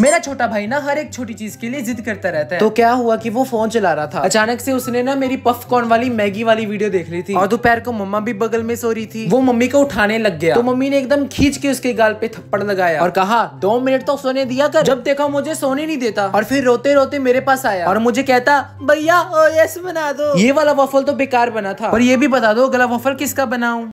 मेरा छोटा भाई ना हर एक छोटी चीज के लिए जिद करता रहता है तो क्या हुआ कि वो फोन चला रहा था अचानक से उसने ना मेरी पफकॉर्न वाली मैगी वाली वीडियो देख ली थी और दोपहर को मम्मा भी बगल में सो रही थी वो मम्मी को उठाने लग गया तो मम्मी ने एकदम खींच के उसके गाल पे थप्पड़ लगाया और कहा दो मिनट तो सोने दिया कर जब देखा मुझे सोने नहीं देता और फिर रोते रोते मेरे पास आया और मुझे कहता भैया बना दो ये वाला वफल तो बेकार बना था और ये भी बता दो गला वफल किसका बनाऊ